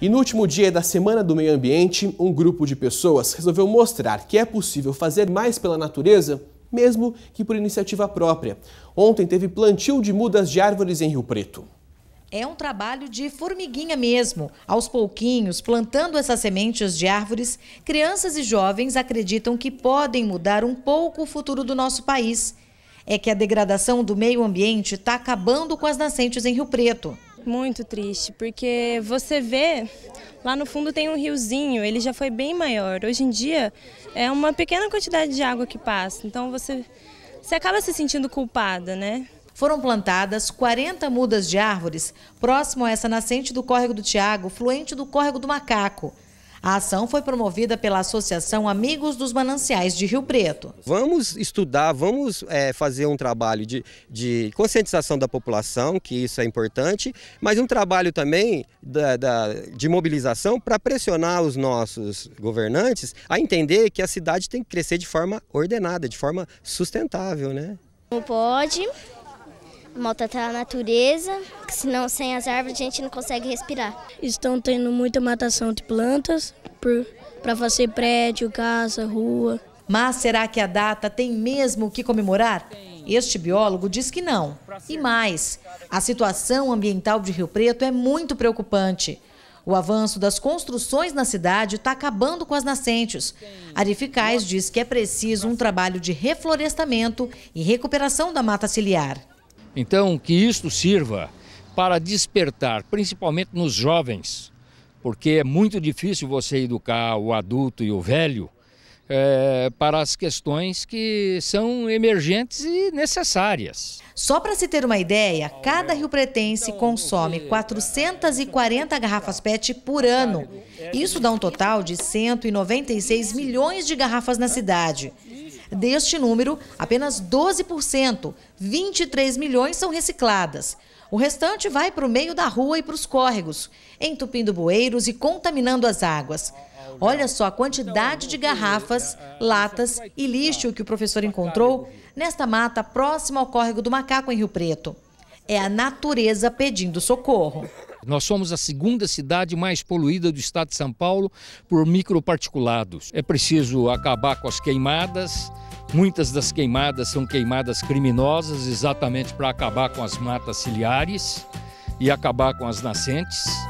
E no último dia da Semana do Meio Ambiente, um grupo de pessoas resolveu mostrar que é possível fazer mais pela natureza, mesmo que por iniciativa própria. Ontem teve plantio de mudas de árvores em Rio Preto. É um trabalho de formiguinha mesmo. Aos pouquinhos, plantando essas sementes de árvores, crianças e jovens acreditam que podem mudar um pouco o futuro do nosso país. É que a degradação do meio ambiente está acabando com as nascentes em Rio Preto. Muito triste, porque você vê lá no fundo tem um riozinho, ele já foi bem maior. Hoje em dia é uma pequena quantidade de água que passa, então você, você acaba se sentindo culpada, né? foram plantadas 40 mudas de árvores próximo a essa nascente do córrego do Tiago, fluente do córrego do Macaco. A ação foi promovida pela Associação Amigos dos Mananciais de Rio Preto. Vamos estudar, vamos é, fazer um trabalho de, de, conscientização da população, que isso é importante, mas um trabalho também da, da, de mobilização para pressionar os nossos governantes a entender que a cidade tem que crescer de forma ordenada, de forma sustentável. Né? Não pode maltratar a natureza, que senão sem as árvores a gente não consegue respirar. Estão tendo muita matação de plantas para fazer prédio, casa, rua. Mas será que a data tem mesmo que comemorar? Este biólogo diz que não. E mais, a situação ambiental de Rio Preto é muito preocupante. O avanço das construções na cidade está acabando com as nascentes. Arificais diz que é preciso um trabalho de reflorestamento e recuperação da mata ciliar. Então, que isto sirva para despertar, principalmente nos jovens, porque é muito difícil você educar o adulto e o velho é, para as questões que são emergentes e necessárias. Só para se ter uma ideia, cada rio pretense consome 440 garrafas PET por ano. Isso dá um total de 196 milhões de garrafas na cidade. Deste número, apenas 12%, 23 milhões, são recicladas. O restante vai para o meio da rua e para os córregos, entupindo bueiros e contaminando as águas. Olha só a quantidade de garrafas, latas e lixo que o professor encontrou nesta mata próxima ao córrego do Macaco, em Rio Preto. É a natureza pedindo socorro. Nós somos a segunda cidade mais poluída do estado de São Paulo por microparticulados. É preciso acabar com as queimadas. Muitas das queimadas são queimadas criminosas, exatamente para acabar com as matas ciliares e acabar com as nascentes.